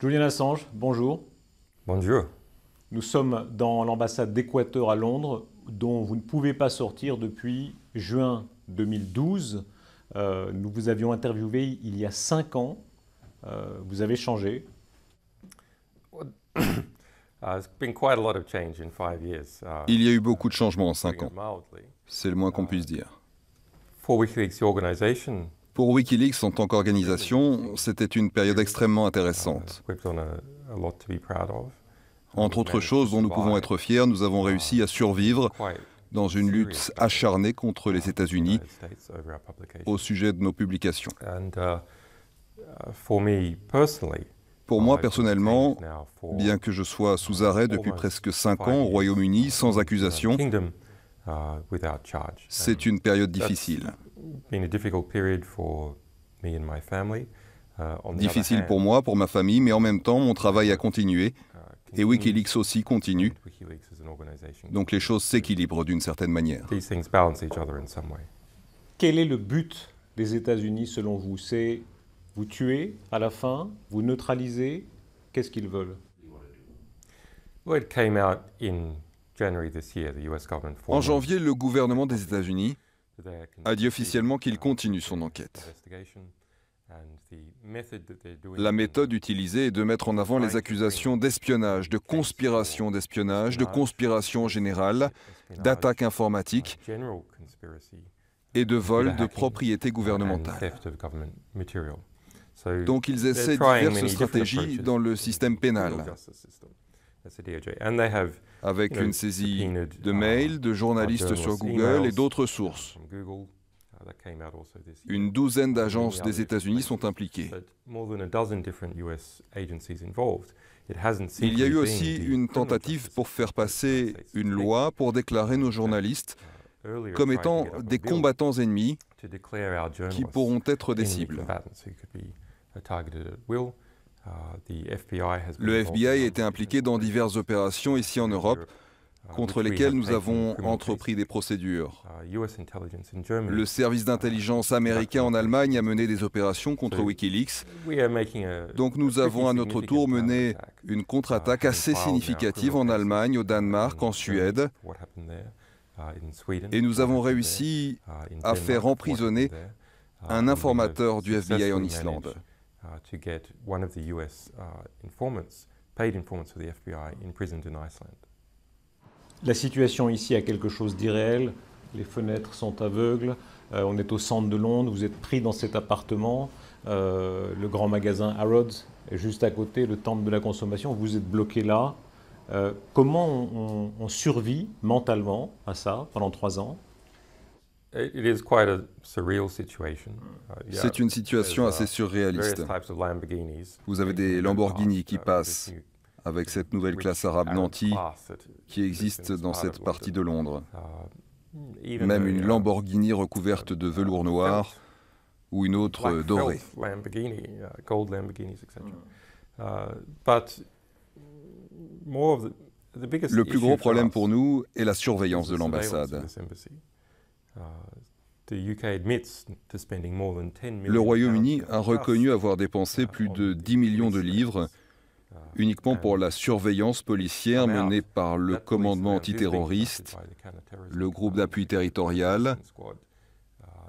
Julien Assange, bonjour. Bonjour. Nous sommes dans l'ambassade d'Équateur à Londres, dont vous ne pouvez pas sortir depuis juin 2012. Euh, nous vous avions interviewé il y a cinq ans. Euh, vous avez changé. Il y a eu beaucoup de changements en cinq ans. C'est le moins qu'on uh, puisse dire. Pour Wikileaks en tant qu'organisation, c'était une période extrêmement intéressante. Entre autres choses dont nous pouvons être fiers, nous avons réussi à survivre dans une lutte acharnée contre les États-Unis au sujet de nos publications. Uh, uh, Pour moi personnellement, bien que je sois sous arrêt depuis presque cinq ans au Royaume-Uni sans accusation, uh, c'est une période difficile. Difficile pour moi, pour ma famille, mais en même temps, mon travail a continué. Uh, Et Wikileaks aussi continue. Donc les choses s'équilibrent d'une certaine manière. Quel est le but des États-Unis selon vous C'est vous tuer à la fin, vous neutraliser Qu'est-ce qu'ils veulent En janvier, le gouvernement des États-Unis a dit officiellement qu'il continue son enquête. La méthode utilisée est de mettre en avant les accusations d'espionnage, de conspiration d'espionnage, de conspiration générale, d'attaque informatique et de vol de propriété gouvernementale. Donc ils essaient diverses stratégies dans le système pénal avec une saisie de uh, mails, de uh, journalistes sur Google et d'autres uh, sources. Une douzaine d'agences des États-Unis sont impliquées. Il y a eu aussi une tentative pour faire passer une loi pour déclarer nos journalistes comme étant des combattants ennemis qui pourront être des cibles. Euh, Le FBI a été impliqué dans diverses opérations ici en Europe uh, contre lesquelles nous avons entrepris des procédures. Uh, Le service d'intelligence américain en Allemagne a mené des opérations contre Wikileaks. Donc nous avons à notre tour mené uh, une contre-attaque assez significative en Allemagne, au Danemark, en Suède. Et nous avons réussi à faire emprisonner un informateur du FBI en Islande. Uh, to get one of the US uh, informants, paid informants the FBI, in Iceland. La situation ici a quelque chose d'irréel. Les fenêtres sont aveugles. Euh, on est au centre de Londres. Vous êtes pris dans cet appartement. Euh, le grand magasin Harrods est juste à côté, le temple de la consommation. Vous êtes bloqué là. Euh, comment on survit mentalement à ça pendant trois ans c'est une situation uh, assez surréaliste. Vous avez des Lamborghini qui uh, passent avec cette nouvelle classe arabe nantie qui existe dans cette partie de Londres. Uh, Même une Lamborghini recouverte de velours noir ou une autre dorée. Hmm. Le plus gros problème pour nous est la surveillance de l'ambassade. Euh, le Royaume-Uni a reconnu avoir dépensé uh, plus de 10 millions de livres uh, uniquement pour la surveillance policière menée par le commandement antiterroriste, le groupe d'appui territorial, uh,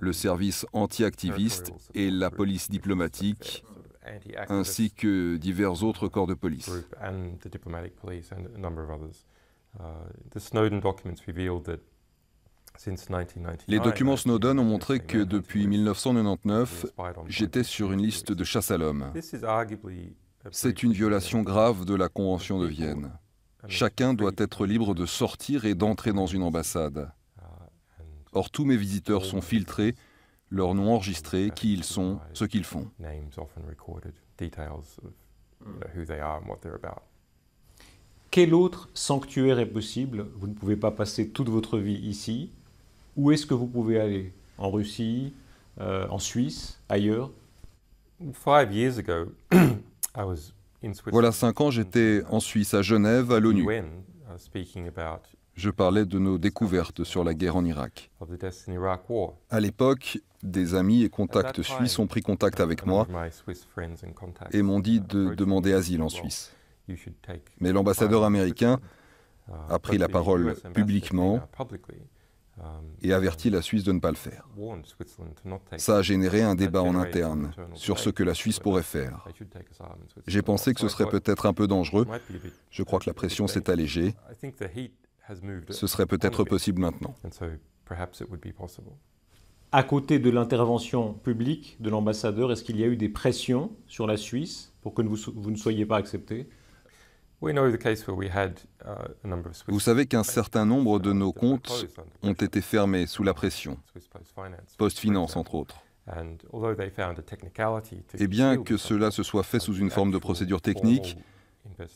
le service anti-activiste et la police diplomatique, ainsi que divers autres corps de police. Les documents Snowden ont montré que depuis 1999, j'étais sur une liste de chasse à l'homme. C'est une violation grave de la Convention de Vienne. Chacun doit être libre de sortir et d'entrer dans une ambassade. Uh, Or, tous mes visiteurs sont filtrés, leurs noms enregistrés, uh, qui ils sont, ce qu'ils font. Quel autre sanctuaire est possible Vous ne pouvez pas passer toute votre vie ici. Où est-ce que vous pouvez aller En Russie, euh, en Suisse, ailleurs Voilà cinq ans, j'étais en Suisse, à Genève, à l'ONU. Uh, Je parlais de nos découvertes sur la guerre en Irak. À l'époque, des amis et contacts suisses ont pris contact avec moi et m'ont dit de demander asile en Suisse. Mais l'ambassadeur américain uh, a pris la parole publiquement et avertit la Suisse de ne pas le faire. Ça a généré un débat en interne sur ce que la Suisse pourrait faire. J'ai pensé que ce serait peut-être un peu dangereux. Je crois que la pression s'est allégée. Ce serait peut-être possible maintenant. À côté de l'intervention publique de l'ambassadeur, est-ce qu'il y a eu des pressions sur la Suisse pour que vous ne soyez pas accepté vous savez qu'un certain nombre de nos comptes ont été fermés sous la pression, post-finance entre autres. Et eh bien que cela se soit fait sous une forme de procédure technique,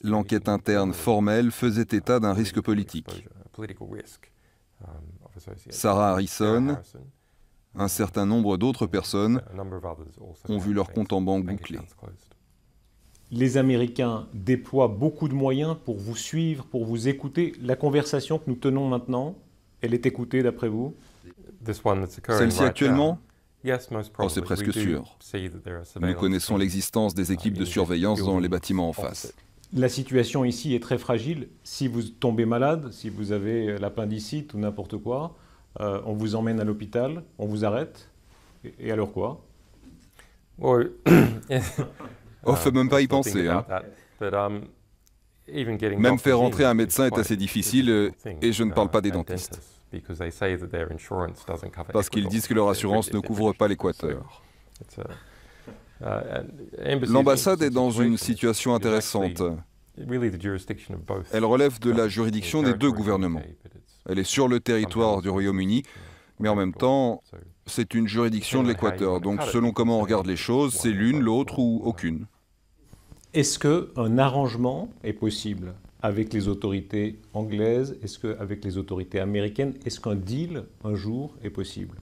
l'enquête interne formelle faisait état d'un risque politique. Um, Sarah Harrison, un um, certain nombre d'autres personnes ont vu leurs comptes en banque bouclé les Américains déploient beaucoup de moyens pour vous suivre, pour vous écouter. La conversation que nous tenons maintenant, elle est écoutée d'après vous Celle-ci actuellement oh, C'est presque sûr. Nous connaissons l'existence des uh, équipes de surveillance dans les bâtiments en face. La situation ici est très fragile. Si vous tombez malade, si vous avez l'appendicite ou n'importe quoi, euh, on vous emmène à l'hôpital, on vous arrête. Et, et alors quoi Oh, peut même pas y penser. Même faire entrer un médecin est assez difficile, et je ne parle pas des dentistes. Parce qu'ils disent que leur assurance ne couvre pas l'Équateur. L'ambassade est dans une situation intéressante. Elle relève de la juridiction des deux gouvernements. Elle est sur le territoire du Royaume-Uni, mais en même temps, c'est une juridiction de l'Équateur. Donc selon comment on regarde les choses, c'est l'une, l'autre ou aucune. Est-ce qu'un arrangement est possible avec les autorités anglaises Est-ce qu'avec les autorités américaines Est-ce qu'un deal un jour est possible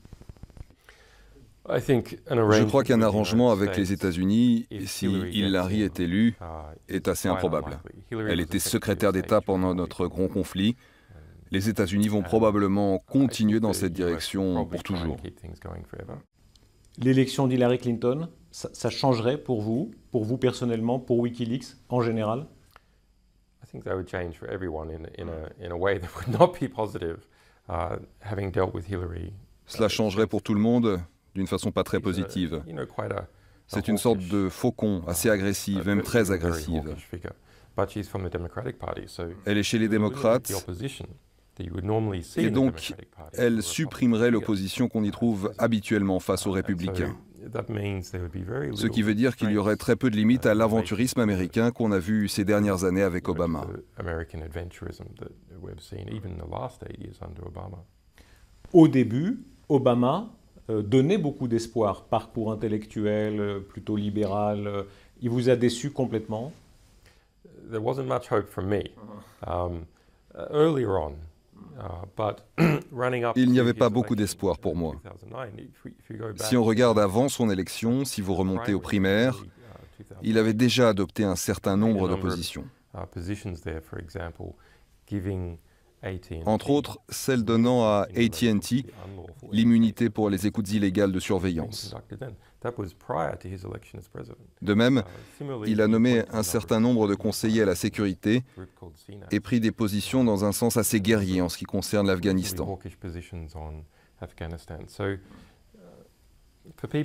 je crois qu'un arrangement avec les États-Unis, si Hillary est élue, uh, est assez improbable. Elle était secrétaire d'État pendant notre grand conflit. Les États-Unis vont ah, probablement continuer dans cette direction pour toujours. L'élection d'Hillary Clinton, ça, changerait pour vous, pour vous personnellement, pour Wikileaks en général Cela changerait pour tout le monde d'une façon pas très positive. C'est une sorte de faucon assez agressive, même très agressive. Elle est chez les démocrates. Et donc, elle supprimerait l'opposition qu'on y trouve habituellement face aux uh, républicains. Ce qui veut dire qu'il y aurait très peu de uh, limites à l'aventurisme américain qu'on a vu ces dernières années avec Obama. Au début, Obama euh, donnait beaucoup d'espoir, parcours intellectuel, euh, plutôt libéral. Euh, il vous a déçu complètement? Ah. Um, uh, earlier Uh, il n'y avait pas beaucoup d'espoir pour moi. Si on regarde avant son élection, si vous remontez aux primaires, uh, il avait déjà adopté un certain nombre d'oppositions. Uh, » entre autres celle donnant à ATT l'immunité pour les écoutes illégales de surveillance. De même, uh, il a nommé un certain nombre de conseillers à la sécurité et pris des positions dans un sens assez guerrier en ce qui concerne l'Afghanistan. Uh,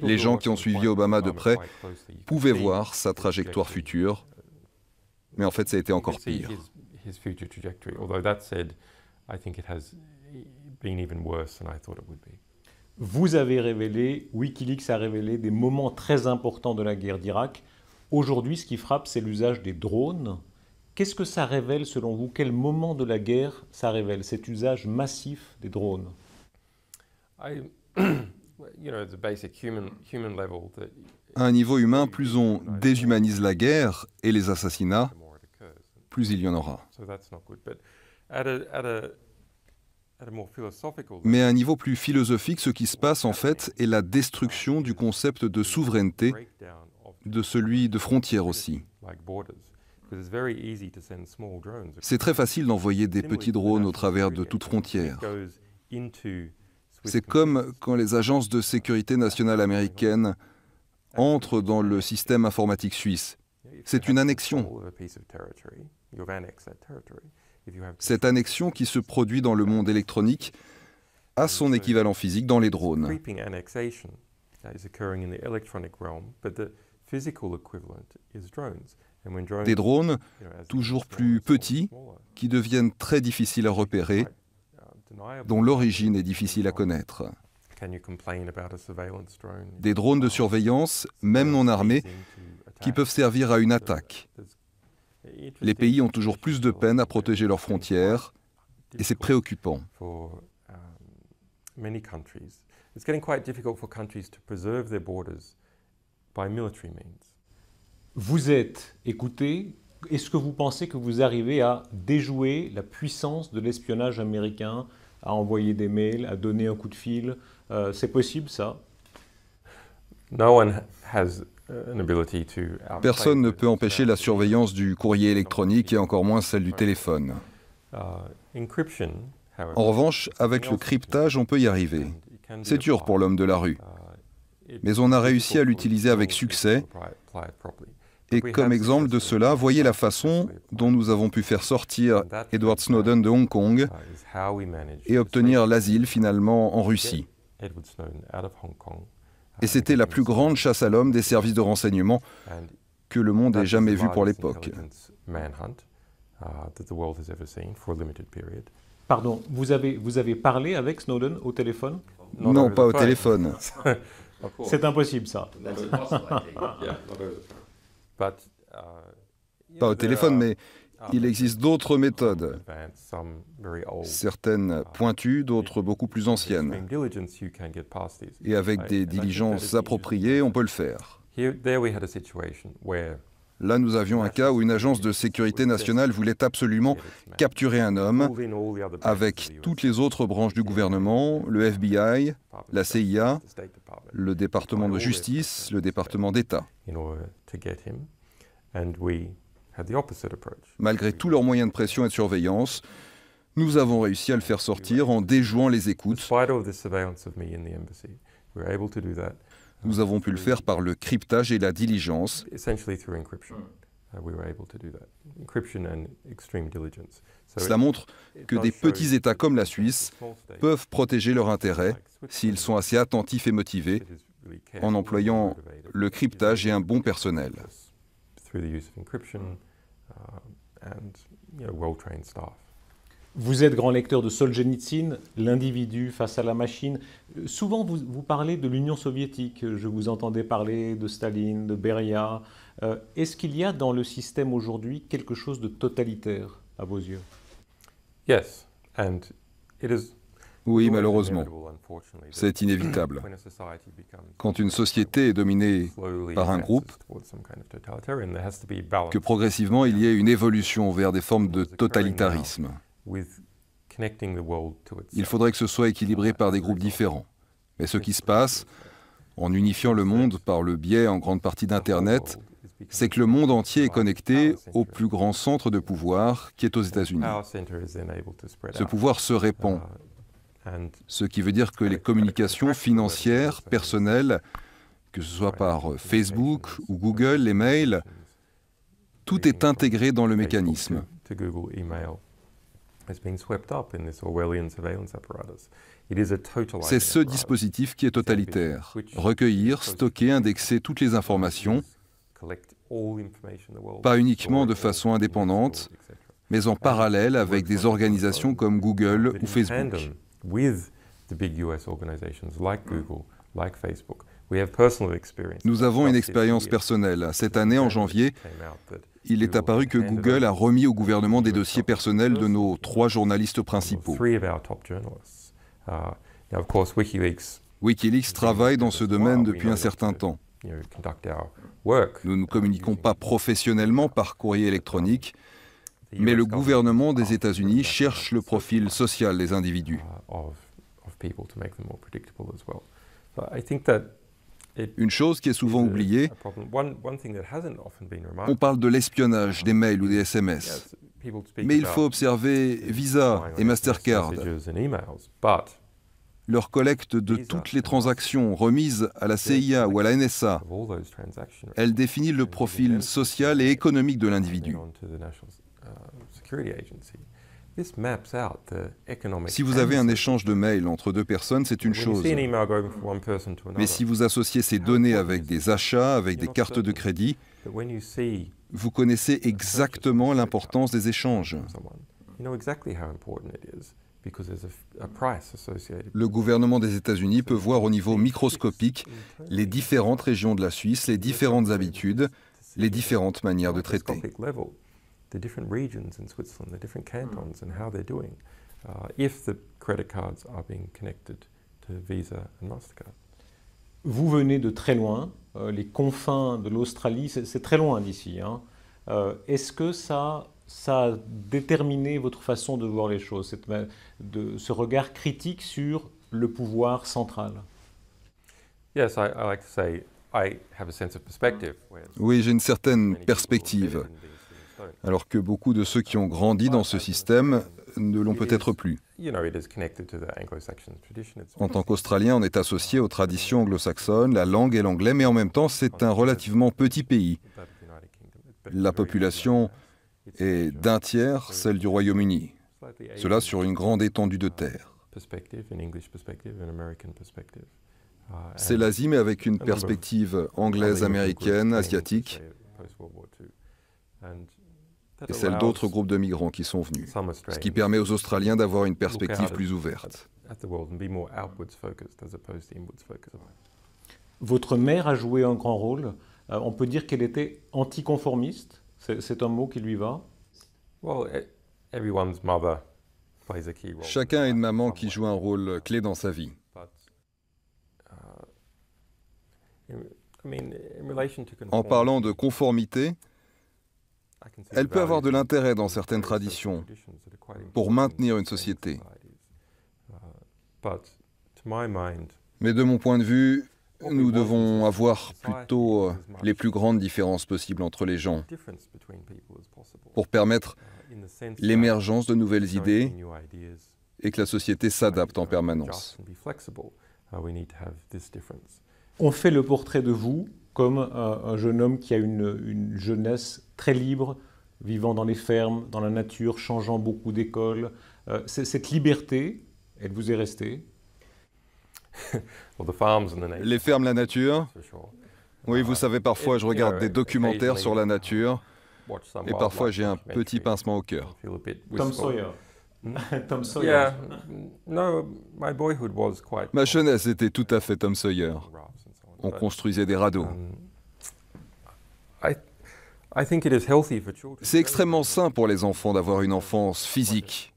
les gens qui ont suivi Obama de près pouvaient voir sa trajectoire future, mais en fait ça a été encore pire. Vous avez révélé, Wikileaks a révélé des moments très importants de la guerre d'Irak. Aujourd'hui, ce qui frappe, c'est l'usage des drones. Qu'est-ce que ça révèle selon vous Quel moment de la guerre ça révèle, cet usage massif des drones À un niveau humain, plus on déshumanise la guerre et les assassinats, plus il y en aura. Mais à un niveau plus philosophique, ce qui se passe en fait est la destruction du concept de souveraineté, de celui de frontières aussi. C'est très facile d'envoyer des petits drones au travers de toute frontière. C'est comme quand les agences de sécurité nationale américaines entrent dans le système informatique suisse. C'est une annexion. Cette annexion qui se produit dans le monde électronique a son équivalent physique dans les drones. Des drones toujours plus petits qui deviennent très difficiles à repérer, uh, dont l'origine est difficile à connaître. Des drones de surveillance, même non armés, qui peuvent servir à une attaque. Les pays ont toujours plus de peine à protéger leurs frontières et c'est préoccupant. Vous êtes écouté. Est-ce que vous pensez que vous arrivez à déjouer la puissance de l'espionnage américain, à envoyer des mails, à donner un coup de fil euh, C'est possible ça one has Personne ne peut empêcher la surveillance du courrier électronique et encore moins celle du téléphone. Uh, en revanche, avec le cryptage, on peut y arriver. C'est dur pour l'homme de la rue, uh, mais on a réussi à l'utiliser avec succès. Et comme exemple de cela, voyez la façon dont nous avons pu faire sortir Edward Snowden de Hong Kong uh, et obtenir l'asile finalement en Russie. Et c'était la plus grande chasse à l'homme des services de renseignement que le monde ait jamais vue pour l'époque. Uh, Pardon, vous avez, vous avez parlé avec Snowden au téléphone Non, pas au téléphone. C'est impossible ça. Uh, pas au téléphone, mais ah, Il ben, existe d'autres méthodes, certaines uh, pointues, d'autres beaucoup plus anciennes. Et avec des diligences appropriées, on peut le faire. Là, nous avions un cas où une agence de sécurité nationale voulait absolument capturer un homme avec toutes les autres branches du gouvernement, le FBI, la CIA, le département de justice, le département d'État. Malgré tous leurs moyens de pression et de surveillance, nous avons réussi à le faire sortir en déjouant les écoutes. Nous avons pu le faire par le cryptage et la diligence. Cela montre que des petits États comme la Suisse peuvent protéger leurs intérêts s'ils sont assez attentifs et motivés en employant le cryptage et un bon personnel. Vous êtes grand lecteur de Solzhenitsyn, l'individu face à la machine. Souvent, vous, vous parlez de l'Union soviétique. Je vous entendais parler de Staline, de Beria. Euh, est-ce qu'il y a dans le système aujourd'hui quelque chose de totalitaire à vos yeux Yes, and it is oui, malheureusement. C'est inévitable. Quand une société est dominée par un groupe, que progressivement il y ait une évolution vers des formes de totalitarisme. Il faudrait que ce soit équilibré par des groupes différents. Mais ce qui se passe, en unifiant le monde par le biais en grande partie d'Internet, c'est que le monde entier est connecté au plus grand centre de pouvoir qui est aux États-Unis. Ce pouvoir se répand uh, ce qui veut dire que les communications financières, personnelles, que ce soit par euh, Facebook ou Google, les mails, tout est intégré dans le mécanisme. C'est ce dispositif qui est totalitaire. Recueillir, stocker, indexer toutes les informations, pas uniquement de façon indépendante, mais en parallèle avec des organisations comme Google ou Facebook. Google, Facebook. Nous avons une expérience personnelle. Cette année, en janvier, il est apparu que Google a remis au gouvernement des dossiers personnels de nos trois journalistes principaux. Uh, Wikileaks travaille dans ce domaine depuis un certain temps. Nous ne uh, communiquons pas professionnellement par courrier électronique, mais le gouvernement des États-Unis cherche le profil social des individus. Une chose qui est souvent oubliée, on parle de l'espionnage des mails ou des SMS, mais il faut observer Visa et Mastercard. Leur collecte de toutes les transactions remises à la CIA ou à la NSA, elle définit le profil social et économique de l'individu. Euh, si vous avez un échange de mails entre deux personnes, c'est une chose. Mais si vous associez ces données avec des achats, avec des cartes de crédit, vous connaissez exactement l'importance des échanges. Le gouvernement des États-Unis peut voir au niveau microscopique les différentes régions de la Suisse, les différentes habitudes, les différentes manières de traiter the different regions in Switzerland, the different hmm. cantons, mm. and how they're doing uh, if the credit cards are being connected to Visa and MasterCard. Vous venez de très loin, euh, les confins de l'Australie, c'est très loin d'ici. Hein. Euh, Est-ce que ça, ça a déterminé votre façon de voir les choses, cette, de, ce regard critique sur le pouvoir central Yes, I, I like to say I have a sense of perspective. Ah. Oui, j'ai une certaine perspective alors que beaucoup de ceux qui ont grandi dans ce système ne l'ont peut-être plus. En tant qu'Australien, on est associé aux traditions anglo-saxonnes, la langue et l'anglais, mais en même temps, c'est un relativement petit pays. La population est d'un tiers celle du Royaume-Uni, cela sur une grande étendue de terre. Uh, c'est l'Asie, mais avec une perspective anglaise, américaine, asiatique et celle d'autres groupes de migrants qui sont venus, ce qui permet aux Australiens d'avoir une perspective plus ouverte. Votre mère a joué un grand rôle. Euh, on peut dire qu'elle était anticonformiste. C'est un mot qui lui va. E, Chacun a une maman qui joue un rôle clé dans sa vie. Uh, en parlant de conformité, elle peut avoir de l'intérêt dans certaines traditions pour maintenir une société. Mais de mon point de vue, nous devons avoir plutôt euh, les plus grandes différences possibles entre les gens pour permettre l'émergence de nouvelles idées et que la société s'adapte en permanence. On fait le portrait de vous comme euh, un, jeune homme qui a une, une jeunesse très libre, vivant dans les fermes, dans la nature, changeant beaucoup d'écoles. Euh, cette liberté, elle vous est restée Les fermes, la nature. Oui, vous euh, savez, parfois je regarde des euh, documentaires sur la nature uh, et parfois j'ai un petit pincement au cœur. Hmm? Tom Sawyer. Ma jeunesse était tout à fait Tom Sawyer. On construisait des radeaux. Um, c'est extrêmement sain pour les enfants d'avoir une enfance physique,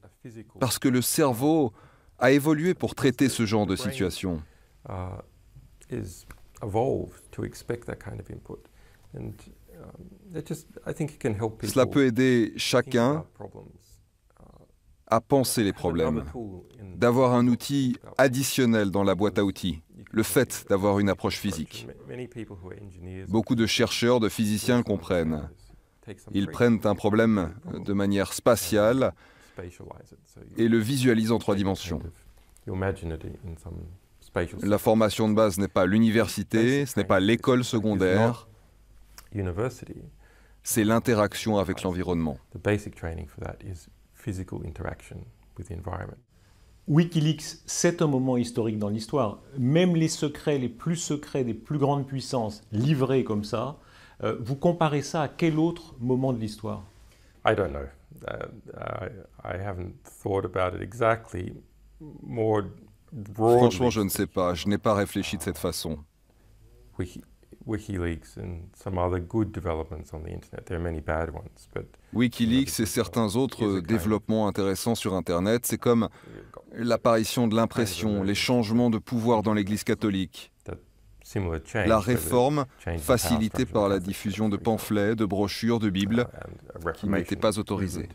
parce que le cerveau a évolué pour traiter ce genre de situation. Uh, Cela peut aider chacun à penser les problèmes, d'avoir un outil additionnel dans la boîte à outils le fait d'avoir une approche physique. Beaucoup de chercheurs, de physiciens comprennent. Ils prennent un problème de manière spatiale et le visualisent en trois dimensions. La formation de base n'est pas l'université, ce n'est pas l'école secondaire, c'est l'interaction avec l'environnement. Wikileaks, c'est un moment historique dans l'histoire. Même les secrets les plus secrets des plus grandes puissances livrés comme ça, euh, vous comparez ça à quel autre moment de l'histoire I don't know. Uh, I, haven't thought about it exactly. Franchement, je ne sais pas. Je n'ai pas réfléchi de cette façon. WikiLeaks et certains autres développements intéressants sur Internet, c'est comme l'apparition de l'impression, les changements de pouvoir dans l'Église catholique, la réforme facilitée par la diffusion de pamphlets, de brochures, de Bibles uh, qui n'étaient pas autorisées.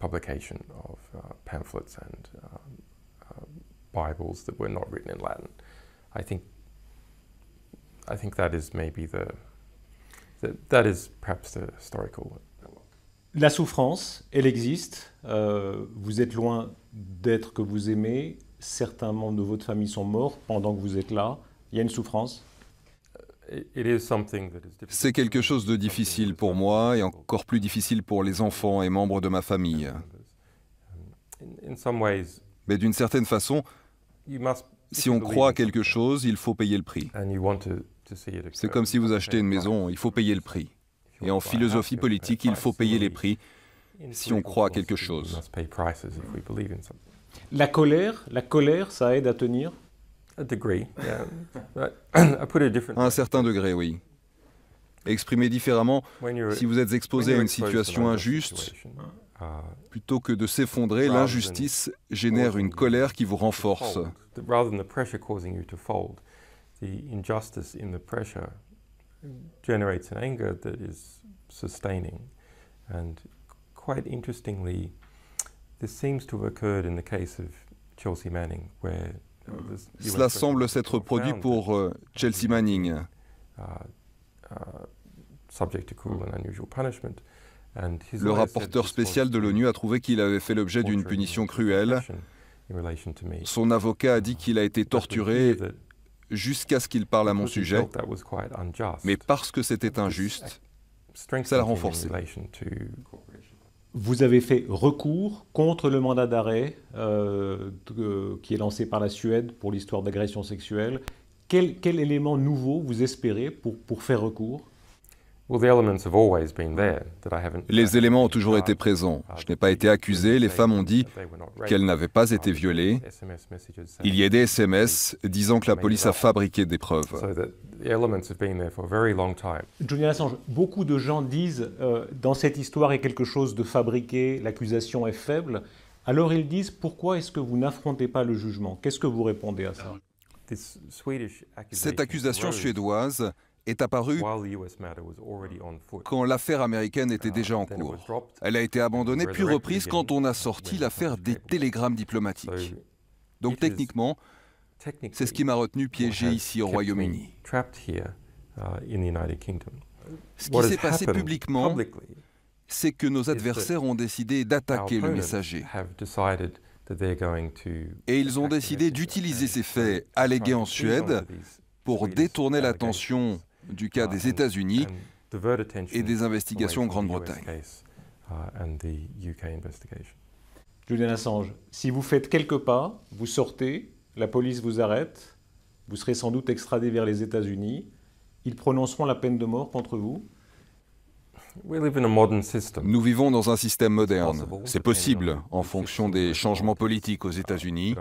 publication pamphlets la souffrance, elle existe. Euh, vous êtes loin d'être que vous aimez. Certains membres de votre famille sont morts pendant que vous êtes là. Il y a une souffrance. C'est quelque chose de difficile pour moi et encore plus difficile pour les enfants et membres de ma famille. Mais d'une certaine façon, si on croit à quelque chose, il faut payer le prix. C'est comme si vous achetez une maison, il faut payer le prix. Et en philosophie politique, il faut payer les prix si on croit à quelque chose. La colère, la colère, ça aide à tenir À un certain degré, oui. Exprimé différemment, si vous êtes exposé à une situation injuste, e plutôt que de s'effondrer l'injustice génère une colère qui vous renforce. The injustice in the pressure generates an anger that is sustaining. And quite interestingly this seems to have occurred in the case of Chelsea Manning where uh, it seems euh, uh, uh, to have reproduced for Chelsea Manning a subject of communal unusual punishment. Le rapporteur spécial de l'ONU a trouvé qu'il avait fait l'objet d'une punition cruelle. Son avocat a dit qu'il a été torturé jusqu'à ce qu'il parle à mon sujet, mais parce que c'était injuste, ça l'a renforcé. Vous avez fait recours contre le mandat d'arrêt euh, euh, qui est lancé par la Suède pour l'histoire d'agression sexuelle. Quel, élément nouveau vous espérez pour faire recours les éléments ont toujours été présents. Je n'ai pas été accusé. Les femmes ont dit qu'elles n'avaient pas été violées. Il y a des SMS disant que la police a fabriqué des preuves. Julian Assange, beaucoup de gens disent euh, dans cette histoire il y a quelque chose de fabriqué, l'accusation est faible. Alors ils disent pourquoi est-ce que vous n'affrontez pas le jugement Qu'est-ce que vous répondez à ça Cette accusation suédoise est apparue quand l'affaire américaine était uh, déjà en cours. Elle a été abandonnée puis reprise quand on a sorti l'affaire des télégrammes diplomatiques. Donc techniquement, c'est ce qui m'a retenu piégé ici au Royaume-Uni. Uh, ce qui s'est passé publiquement, c'est que nos adversaires ont décidé d'attaquer le messager. Et ils ont décidé d'utiliser ces faits allégués en Suède pour détourner l'attention du cas des États-Unis et des investigations en Grande-Bretagne. Uh, Julian Assange, si vous faites quelques pas, vous sortez, la police vous arrête, vous serez sans doute extradé vers les États-Unis, ils prononceront la peine de mort contre vous. Nous vivons dans un système moderne. C'est possible en fonction des changements politiques aux États-Unis.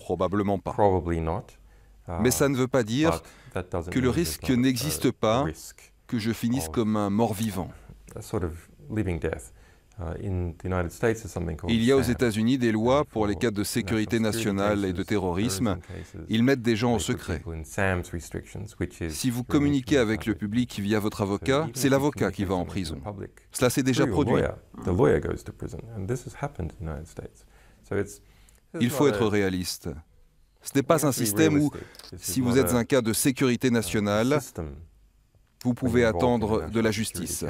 Probablement pas. Ah. Mais ça ne veut pas dire ah, que le risque n'existe pas, que je finisse comme un mort-vivant. Il y a aux États-Unis des lois pour les cas de sécurité nationale et de terrorisme. Ils mettent des gens au secret. Si vous communiquez avec le public via votre avocat, c'est l'avocat qui va en prison. Cela s'est déjà produit. Il faut être réaliste. Ce n'est pas un système où, si vous êtes un cas de sécurité nationale, vous pouvez attendre de la justice.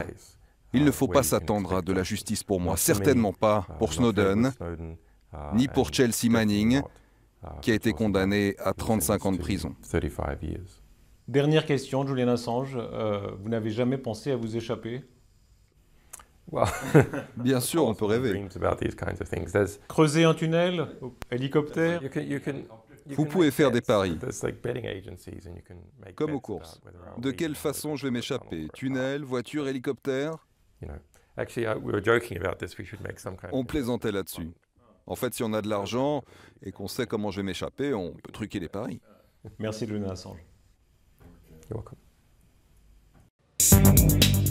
Il ne ah, faut pas s'attendre à de la justice pour moi, certainement pas ah, pour Snowden, ah, ni pour Chelsea Manning, qui a été condamné à 35 ans de prison. Dernière question, Julian Assange. Euh, vous n'avez jamais pensé à vous échapper Bien sûr, on peut rêver. Creuser un tunnel, hélicoptère. Vous pouvez faire des paris, comme aux courses. De quelle façon je vais m'échapper Tunnel, voiture, hélicoptère On plaisantait là-dessus. En fait, si on a de l'argent et qu'on sait comment je vais m'échapper, on peut truquer les paris. Merci, Luna Assange. You're welcome.